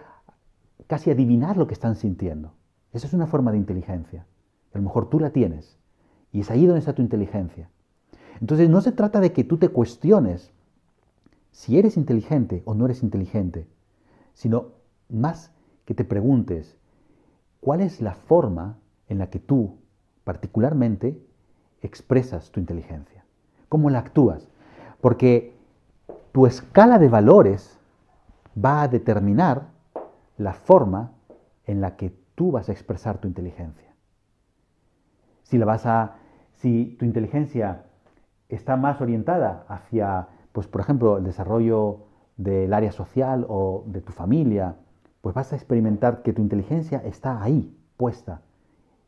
casi adivinar lo que están sintiendo. Esa es una forma de inteligencia. A lo mejor tú la tienes. Y es ahí donde está tu inteligencia. Entonces no se trata de que tú te cuestiones si eres inteligente o no eres inteligente, sino más que te preguntes, ¿cuál es la forma en la que tú, particularmente, expresas tu inteligencia? ¿Cómo la actúas? Porque tu escala de valores va a determinar la forma en la que tú vas a expresar tu inteligencia. Si la vas a si tu inteligencia está más orientada hacia pues por ejemplo el desarrollo del área social o de tu familia pues vas a experimentar que tu inteligencia está ahí, puesta,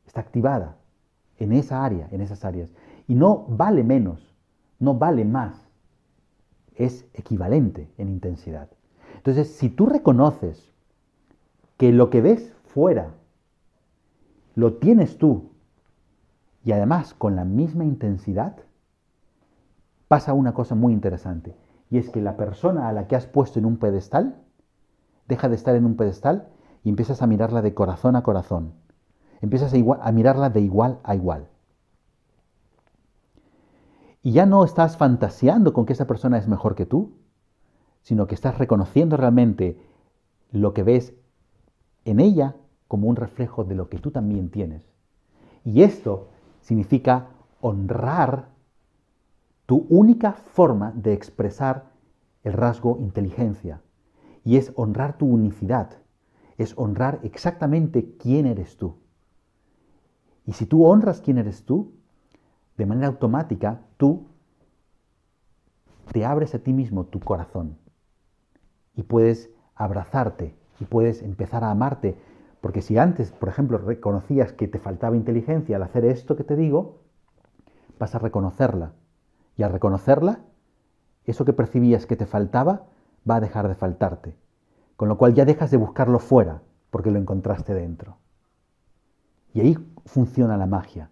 está activada en esa área, en esas áreas. Y no vale menos, no vale más, es equivalente en intensidad. Entonces, si tú reconoces que lo que ves fuera lo tienes tú y además con la misma intensidad, pasa una cosa muy interesante. Y es que la persona a la que has puesto en un pedestal deja de estar en un pedestal y empiezas a mirarla de corazón a corazón. Empiezas a, a mirarla de igual a igual. Y ya no estás fantaseando con que esa persona es mejor que tú, sino que estás reconociendo realmente lo que ves en ella como un reflejo de lo que tú también tienes. Y esto significa honrar tu única forma de expresar el rasgo inteligencia, y es honrar tu unicidad, es honrar exactamente quién eres tú. Y si tú honras quién eres tú, de manera automática tú te abres a ti mismo tu corazón y puedes abrazarte y puedes empezar a amarte. Porque si antes, por ejemplo, reconocías que te faltaba inteligencia al hacer esto que te digo, vas a reconocerla. Y al reconocerla, eso que percibías que te faltaba, va a dejar de faltarte, con lo cual ya dejas de buscarlo fuera porque lo encontraste dentro. Y ahí funciona la magia.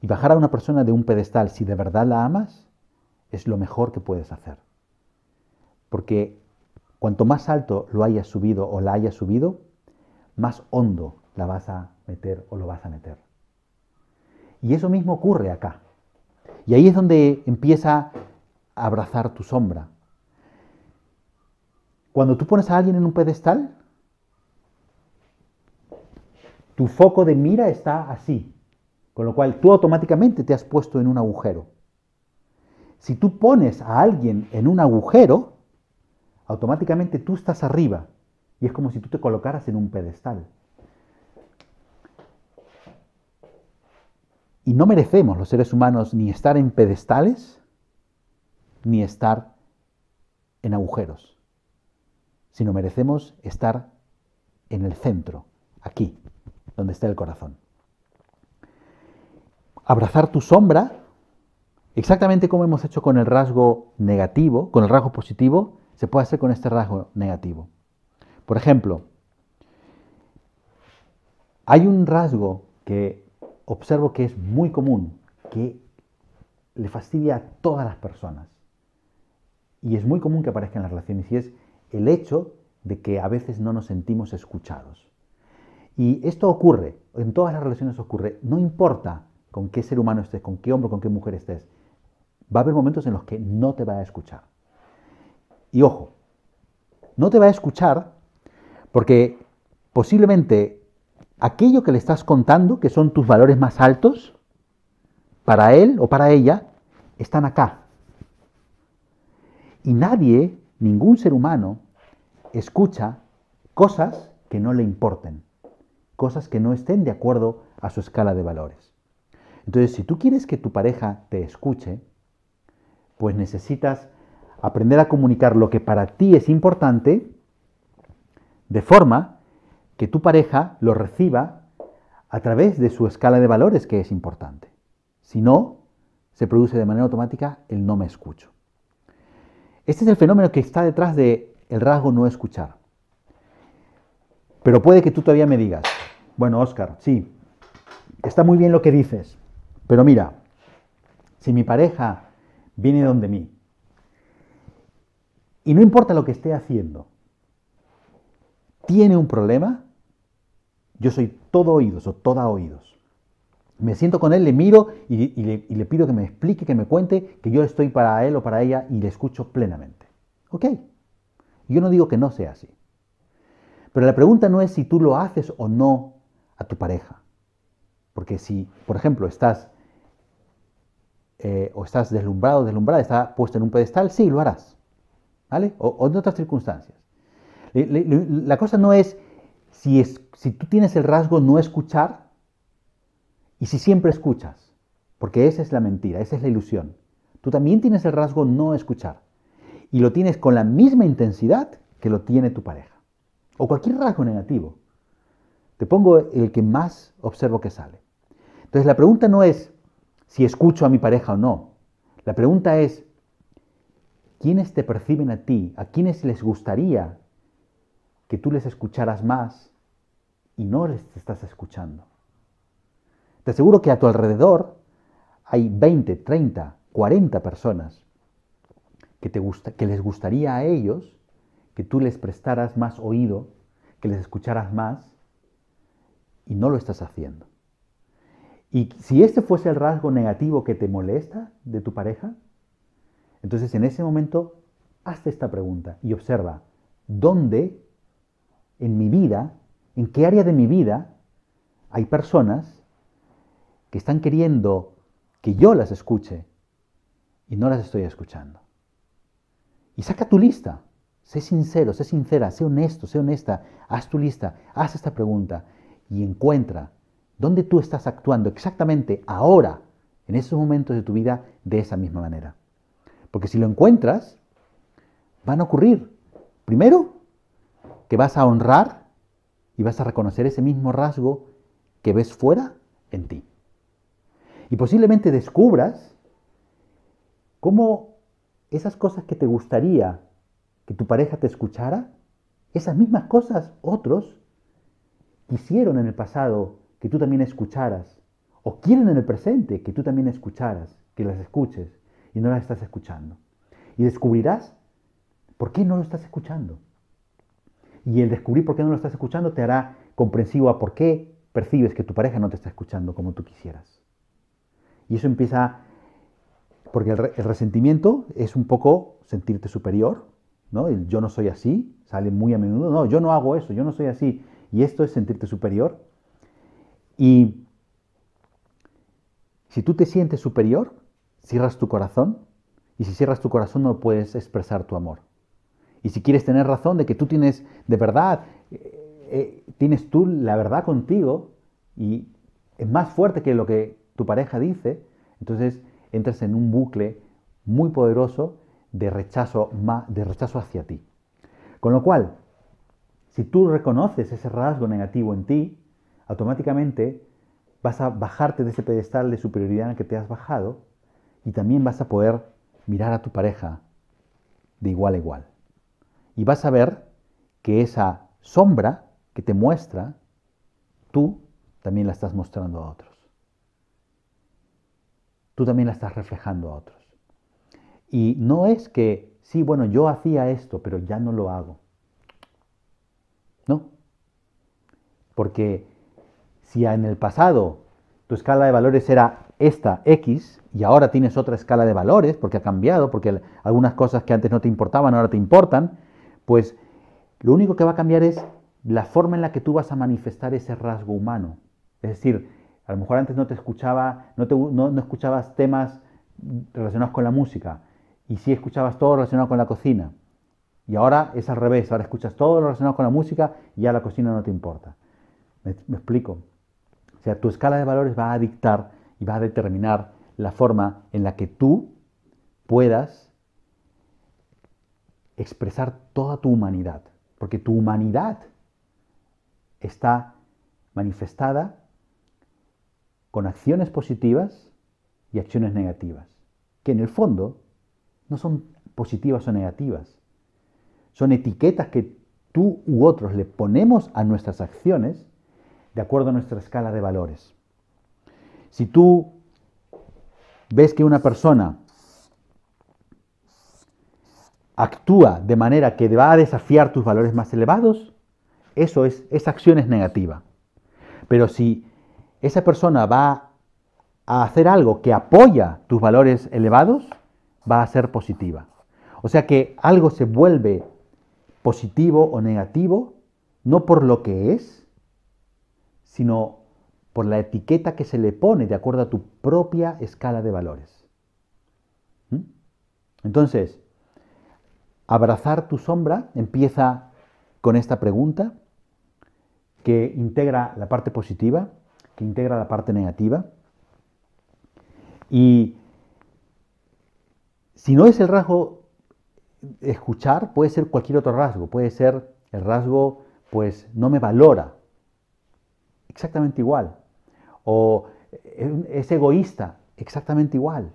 Y bajar a una persona de un pedestal, si de verdad la amas, es lo mejor que puedes hacer. Porque cuanto más alto lo hayas subido o la hayas subido, más hondo la vas a meter o lo vas a meter. Y eso mismo ocurre acá. Y ahí es donde empieza a abrazar tu sombra, cuando tú pones a alguien en un pedestal, tu foco de mira está así, con lo cual tú automáticamente te has puesto en un agujero. Si tú pones a alguien en un agujero, automáticamente tú estás arriba y es como si tú te colocaras en un pedestal. Y no merecemos los seres humanos ni estar en pedestales ni estar en agujeros sino merecemos estar en el centro, aquí, donde está el corazón. Abrazar tu sombra, exactamente como hemos hecho con el rasgo negativo, con el rasgo positivo, se puede hacer con este rasgo negativo. Por ejemplo, hay un rasgo que observo que es muy común, que le fastidia a todas las personas. Y es muy común que aparezca en las relaciones y es el hecho de que a veces no nos sentimos escuchados. Y esto ocurre, en todas las relaciones ocurre, no importa con qué ser humano estés, con qué hombre, con qué mujer estés, va a haber momentos en los que no te va a escuchar. Y ojo, no te va a escuchar porque posiblemente aquello que le estás contando, que son tus valores más altos, para él o para ella, están acá. Y nadie, ningún ser humano, escucha cosas que no le importen, cosas que no estén de acuerdo a su escala de valores. Entonces, si tú quieres que tu pareja te escuche, pues necesitas aprender a comunicar lo que para ti es importante de forma que tu pareja lo reciba a través de su escala de valores que es importante. Si no, se produce de manera automática el no me escucho. Este es el fenómeno que está detrás de el rasgo no escuchar. Pero puede que tú todavía me digas, bueno, Oscar, sí, está muy bien lo que dices, pero mira, si mi pareja viene donde mí y no importa lo que esté haciendo, tiene un problema, yo soy todo oídos o toda oídos. Me siento con él, le miro y, le, y le pido que me explique, que me cuente, que yo estoy para él o para ella y le escucho plenamente. ¿Ok? Yo no digo que no sea así. Pero la pregunta no es si tú lo haces o no a tu pareja. Porque si, por ejemplo, estás eh, o estás deslumbrado, deslumbrada, está puesto en un pedestal, sí, lo harás. ¿Vale? O, en otras circunstancias. la cosa no es si, es si tú tienes el rasgo no escuchar y si siempre escuchas. Porque esa es la mentira, esa es la ilusión. Tú también tienes el rasgo no escuchar y lo tienes con la misma intensidad que lo tiene tu pareja. O cualquier rasgo negativo. Te pongo el que más observo que sale. Entonces la pregunta no es si escucho a mi pareja o no. La pregunta es, ¿quiénes te perciben a ti? ¿A quiénes les gustaría que tú les escucharas más y no les estás escuchando? Te aseguro que a tu alrededor hay 20, 30, 40 personas que, les gustaría a ellos que tú les prestaras más oído, que les escucharas más, y no lo estás haciendo. Y si este fuese el rasgo negativo que te molesta de tu pareja, entonces en ese momento hazte esta pregunta y observa, ¿dónde en mi vida, en qué área de mi vida hay personas que están queriendo que yo las escuche y no las estoy escuchando? Y saca tu lista. Sé sincero, sé sincera, sé honesto, sé honesta. Haz tu lista, haz esta pregunta y encuentra dónde tú estás actuando exactamente ahora, en esos momentos de tu vida, de esa misma manera. Porque si lo encuentras, van a ocurrir. Primero, que vas a honrar y vas a reconocer ese mismo rasgo que ves fuera en ti. Y posiblemente descubras cómo esas cosas que te gustaría que tu pareja te escuchara, esas mismas cosas otros quisieron en el pasado que tú también escucharas, o quieren en el presente que tú también escucharas, que las escuches, y no las estás escuchando. Y descubrirás por qué no lo estás escuchando. Y el descubrir por qué no lo estás escuchando te hará comprensivo a por qué percibes que tu pareja no te está escuchando como tú quisieras. Y eso empieza porque el, resentimiento es un poco sentirte superior, ¿no? El yo no soy así, sale muy a menudo, no, yo no hago eso, yo no soy así, y esto es sentirte superior. Y si tú te sientes superior, cierras tu corazón, y si cierras tu corazón no puedes expresar tu amor. Y si quieres tener razón de que tú tienes de verdad, eh, eh, tienes tú la verdad contigo y es más fuerte que lo que tu pareja dice, entonces entras en un bucle muy poderoso de rechazo, de rechazo hacia ti. Con lo cual, si tú reconoces ese rasgo negativo en ti, automáticamente vas a bajarte de ese pedestal de superioridad en el que te has bajado y también vas a poder mirar a tu pareja de igual a igual. Y vas a ver que esa sombra que te muestra, tú también la estás mostrando a otros tú también la estás reflejando a otros. Y no es que, sí, bueno, yo hacía esto, pero ya no lo hago. No. Porque si en el pasado tu escala de valores era esta X y ahora tienes otra escala de valores porque ha cambiado, porque algunas cosas que antes no te importaban ahora te importan, pues lo único que va a cambiar es la forma en la que tú vas a manifestar ese rasgo humano. Es decir, a lo mejor antes no te escuchaba, no, te, escuchabas temas relacionados con la música y sí escuchabas todo relacionado con la cocina. Y ahora es al revés, ahora escuchas todo lo relacionado con la música y ya la cocina no te importa. me explico? O sea, tu escala de valores va a dictar y va a determinar la forma en la que tú puedas expresar toda tu humanidad, porque tu humanidad está manifestada con acciones positivas y acciones negativas, que en el fondo no son positivas o negativas. Son etiquetas que tú u otros le ponemos a nuestras acciones de acuerdo a nuestra escala de valores. Si tú ves que una persona actúa de manera que va a desafiar tus valores más elevados, eso es, esa acción es negativa. Pero si esa persona va a hacer algo que apoya tus valores elevados, va a ser positiva. O sea que algo se vuelve positivo o negativo, no por lo que es, sino por la etiqueta que se le pone de acuerdo a tu propia escala de valores. ¿Mm? Entonces, abrazar tu sombra empieza con esta pregunta que integra la parte positiva que integra la parte negativa. Y si no es el rasgo escuchar, puede ser cualquier otro rasgo, puede ser el rasgo, pues no me valora, exactamente igual, o eh, es egoísta, exactamente igual.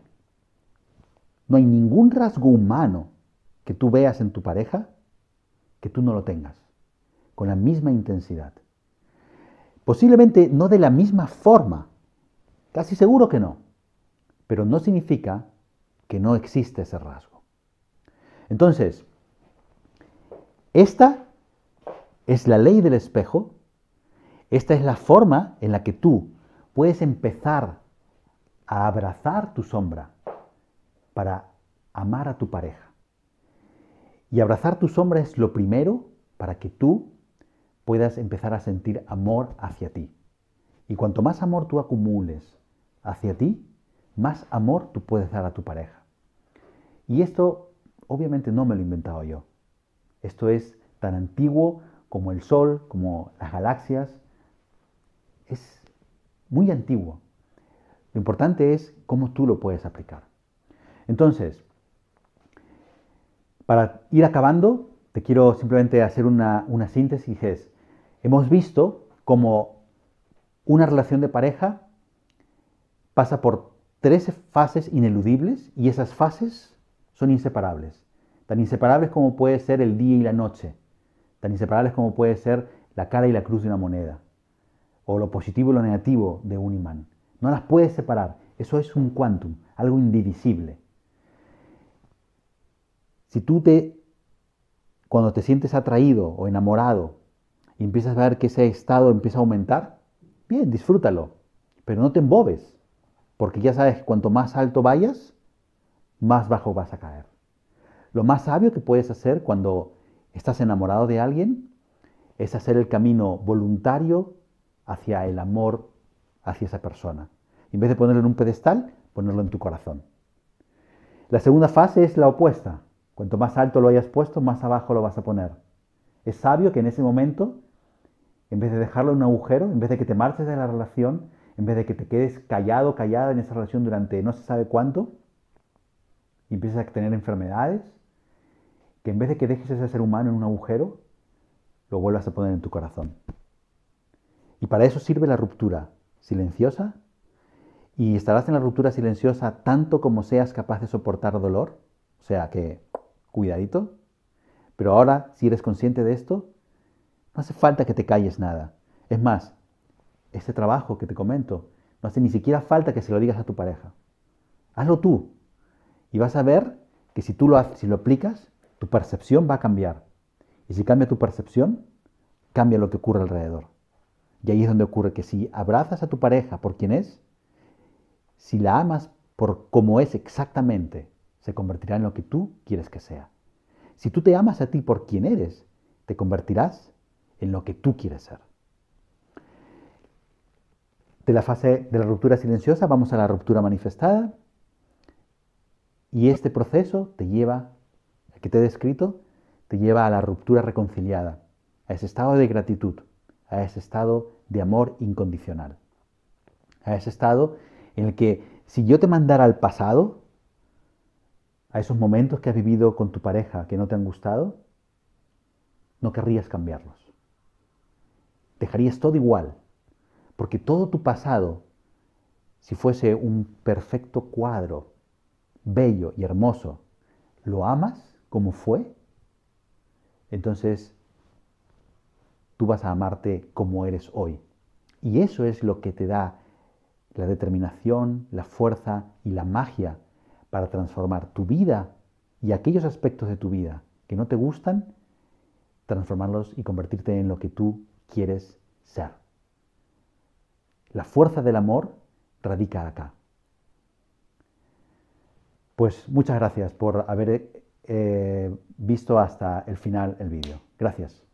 No hay ningún rasgo humano que tú veas en tu pareja que tú no lo tengas, con la misma intensidad. Posiblemente no de la misma forma, casi seguro que no, pero no significa que no existe ese rasgo. Entonces, esta es la ley del espejo, esta es la forma en la que tú puedes empezar a abrazar tu sombra para amar a tu pareja. Y abrazar tu sombra es lo primero para que tú puedas empezar a sentir amor hacia ti. Y cuanto más amor tú acumules hacia ti, más amor tú puedes dar a tu pareja. Y esto obviamente no me lo he inventado yo. Esto es tan antiguo como el Sol, como las galaxias. Es muy antiguo. Lo importante es cómo tú lo puedes aplicar. Entonces, para ir acabando, te quiero simplemente hacer una, una síntesis. Hemos visto cómo una relación de pareja pasa por 13 fases ineludibles y esas fases son inseparables. Tan inseparables como puede ser el día y la noche, tan inseparables como puede ser la cara y la cruz de una moneda, o lo positivo y lo negativo de un imán. No las puedes separar. Eso es un quantum, algo indivisible. Si tú te, cuando te sientes atraído o enamorado y empiezas a ver que ese estado empieza a aumentar, bien, disfrútalo, pero no te embobes, porque ya sabes que cuanto más alto vayas, más bajo vas a caer. Lo más sabio que puedes hacer cuando estás enamorado de alguien es hacer el camino voluntario hacia el amor hacia esa persona. En vez de ponerlo en un pedestal, ponerlo en tu corazón. La segunda fase es la opuesta. Cuanto más alto lo hayas puesto, más abajo lo vas a poner. Es sabio que en ese momento en vez de dejarlo en un agujero, en vez de que te marches de la relación, en vez de que te quedes callado, callada en esa relación durante no se sabe cuánto, y empiezas a tener enfermedades, que en vez de que dejes ese ser humano en un agujero, lo vuelvas a poner en tu corazón. Y para eso sirve la ruptura silenciosa, y estarás en la ruptura silenciosa tanto como seas capaz de soportar dolor, o sea que cuidadito, pero ahora si eres consciente de esto, no hace falta que te calles nada. Es más, este trabajo que te comento, no hace ni siquiera falta que se lo digas a tu pareja. Hazlo tú. Y vas a ver que si tú lo, haces, si lo aplicas, tu percepción va a cambiar. Y si cambia tu percepción, cambia lo que ocurre alrededor. Y ahí es donde ocurre que si abrazas a tu pareja por quien es, si la amas por cómo es exactamente, se convertirá en lo que tú quieres que sea. Si tú te amas a ti por quien eres, te convertirás en lo que tú quieres ser. De la fase de la ruptura silenciosa vamos a la ruptura manifestada y este proceso te lleva, el que te he descrito, te lleva a la ruptura reconciliada, a ese estado de gratitud, a ese estado de amor incondicional, a ese estado en el que si yo te mandara al pasado, a esos momentos que has vivido con tu pareja que no te han gustado, no querrías cambiarlos dejarías todo igual, porque todo tu pasado, si fuese un perfecto cuadro, bello y hermoso, ¿lo amas como fue? Entonces, tú vas a amarte como eres hoy. Y eso es lo que te da la determinación, la fuerza y la magia para transformar tu vida y aquellos aspectos de tu vida que no te gustan, transformarlos y convertirte en lo que tú quieres ser. La fuerza del amor radica acá. Pues muchas gracias por haber eh, visto hasta el final el vídeo. Gracias.